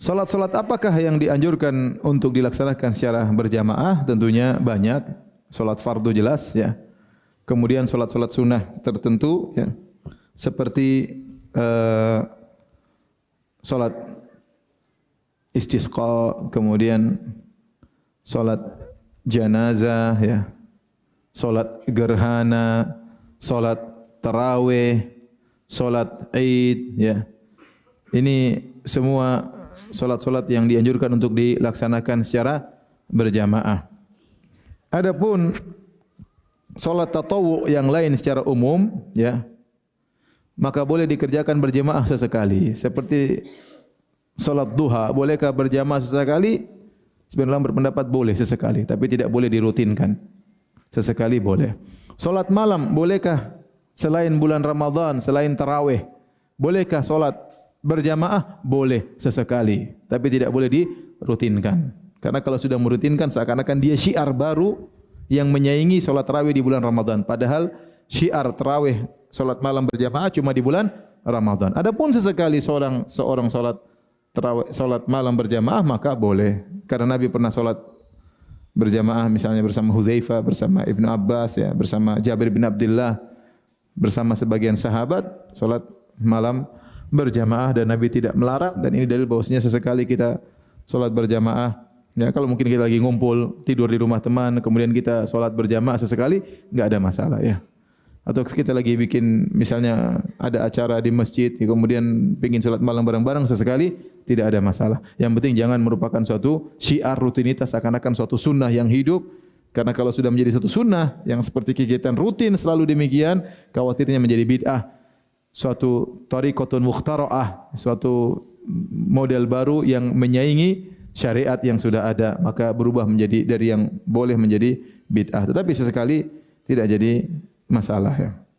Salat-salat apakah yang dianjurkan untuk dilaksanakan secara berjamaah? Tentunya banyak. Salat fardu jelas ya. Kemudian salat-salat sunnah tertentu ya. Seperti eh uh, salat istisqa, kemudian salat jenazah ya. Salat gerhana, salat tarawih, salat Id ya. Ini semua solat-solat yang dianjurkan untuk dilaksanakan secara berjamaah. Adapun solat tatawu yang lain secara umum, ya, maka boleh dikerjakan berjamaah sesekali. Seperti solat duha, bolehkah berjamaah sesekali? Sebenarnya berpendapat boleh sesekali, tapi tidak boleh dirutinkan. Sesekali boleh. Solat malam, bolehkah selain bulan Ramadhan, selain taraweh, bolehkah solat berjamaah boleh sesekali, tapi tidak boleh dirutinkan. Karena kalau sudah merutinkan seakan-akan dia syiar baru yang menyaingi salat tarawih di bulan Ramadan. Padahal syiar tarawih salat malam berjamaah cuma di bulan Ramadan. Adapun sesekali seorang seorang salat salat malam berjamaah maka boleh. Karena Nabi pernah salat berjamaah misalnya bersama Hudzaifah, bersama Ibnu Abbas ya, bersama Jabir bin Abdullah, bersama sebagian sahabat salat malam berjamaah dan Nabi tidak melarang dan ini dalil bahwasanya sesekali kita salat berjamaah. Ya, kalau mungkin kita lagi ngumpul, tidur di rumah teman, kemudian kita salat berjamaah sesekali, enggak ada masalah ya. Atau kita lagi bikin misalnya ada acara di masjid, ya, kemudian pingin salat malam bareng-bareng sesekali, tidak ada masalah. Yang penting jangan merupakan suatu syiar rutinitas akan-akan suatu sunnah yang hidup karena kalau sudah menjadi satu sunnah yang seperti kegiatan rutin selalu demikian, khawatirnya menjadi bid'ah suatu tariqatun mukhtara'ah, suatu model baru yang menyaingi syariat yang sudah ada, maka berubah menjadi dari yang boleh menjadi bid'ah. Tetapi sesekali tidak jadi masalah ya.